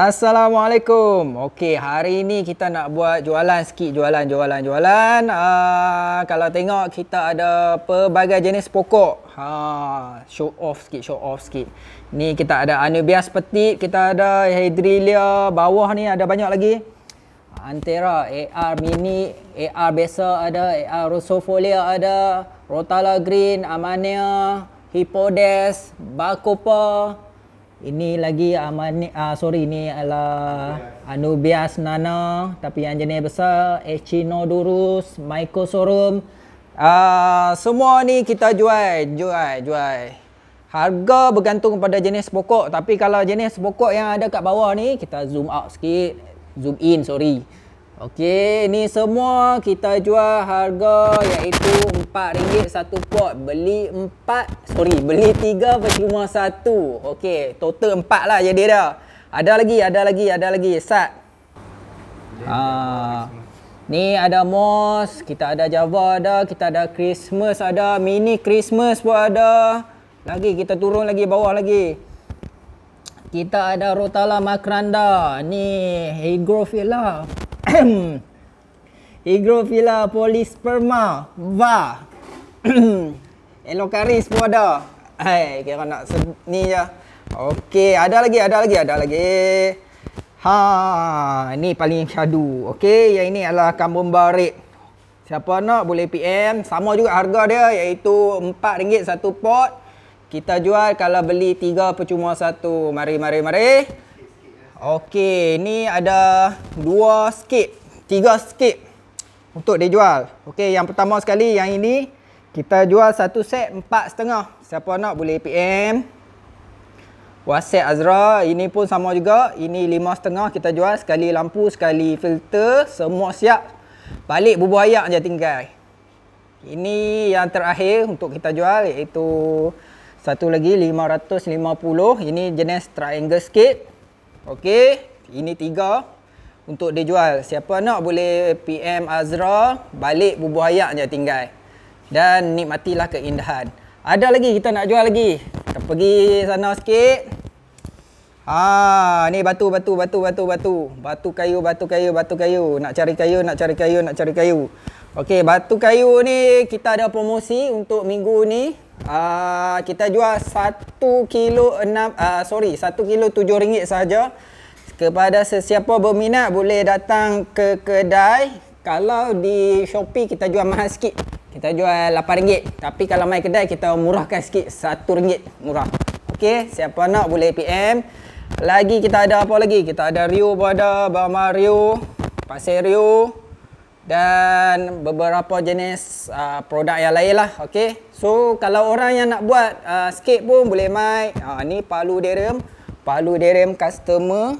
Assalamualaikum. Okey, hari ini kita nak buat jualan sikit, jualan, jualan, jualan. Uh, kalau tengok kita ada pelbagai jenis pokok. Ha, show off sikit, show off sikit. Ni kita ada anubias petit, kita ada hydrilia, bawah ni ada banyak lagi. Antera, AR mini, AR biasa ada, AR rosofolia ada, Rotala green, Amania, Hippodes, Bacopa, ini lagi uh, uh, sorry ini adalah Anubias Nana tapi yang jenis besar Echinodurus, Mycosorum. Uh, ah, semua ni kita jual, jual, jual. Harga bergantung pada jenis pokok tapi kalau jenis pokok yang ada kat bawah ni kita zoom out sikit, zoom in sorry. Okey, ni semua kita jual harga iaitu RM4 satu pot. Beli 4, sorry, beli 3 percuma satu. Okey, total 4 lah jadi dia. Ada lagi, ada lagi, ada lagi. Sat. Ah. Ni ada moss. kita ada Java ada, kita ada Christmas ada, mini Christmas pun ada. Lagi kita turun lagi bawah lagi. Kita ada Rotala Makranda. Ni Hegrofilla. Higrofila polysperma. va. Elokaris pun ada. Hai, kira nak ni je. Okey, ada lagi, ada lagi, ada lagi. Ha, ni paling syadu. Okey, yang ini adalah kambung barik. Siapa nak boleh PM. Sama juga harga dia iaitu RM4 satu pot. Kita jual kalau beli tiga percuma satu. Mari, mari, mari. Okey, ni ada dua skip, tiga skip untuk dijual. Okey, yang pertama sekali yang ini kita jual satu set empat setengah. Siapa nak boleh PM WhatsApp Azra. Ini pun sama juga. Ini lima setengah kita jual sekali lampu, sekali filter, semua siap. Balik bubuh ayak je tinggal. Ini yang terakhir untuk kita jual iaitu satu lagi lima lima ratus puluh. Ini jenis triangle skate. Okey, ini tiga untuk dia jual. Siapa nak boleh PM Azra balik bubuh ayak je tinggal. Dan nikmatilah keindahan. Ada lagi kita nak jual lagi. Kita pergi sana sikit. Ha, ni batu batu batu batu batu. Batu kayu batu kayu batu kayu. Nak cari kayu, nak cari kayu, nak cari kayu. Okey, batu kayu ni kita ada promosi untuk minggu ni Ah, kita jual satu kilo enam, uh, sorry satu kilo tujuh ringgit saja. Kepada sesiapa berminat boleh datang ke kedai. Kalau di Shopee kita jual mahal sikit. Kita jual RM8. Tapi kalau main kedai kita murahkan sikit. RM1 murah. Okey, siapa nak boleh PM. Lagi kita ada apa lagi? Kita ada Rio pun ada. Bama Rio. Pasir Rio dan beberapa jenis uh, produk yang lain lah okay. so kalau orang yang nak buat uh, skate pun boleh mai uh, ni palu derem palu derem customer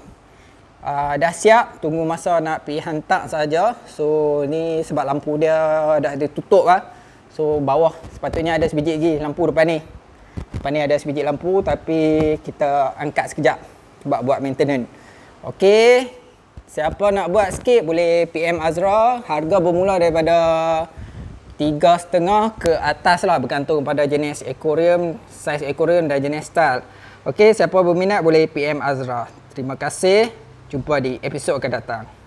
uh, dah siap tunggu masa nak pergi hantar saja. so ni sebab lampu dia dah ditutup lah so bawah sepatutnya ada sebiji lagi lampu depan ni depan ni ada sebiji lampu tapi kita angkat sekejap sebab buat maintenance Okey. Siapa nak buat sikit boleh PM Azra. Harga bermula daripada tiga setengah ke atas lah bergantung pada jenis aquarium, size aquarium dan jenis style. Okey, siapa berminat boleh PM Azra. Terima kasih. Jumpa di episod akan datang.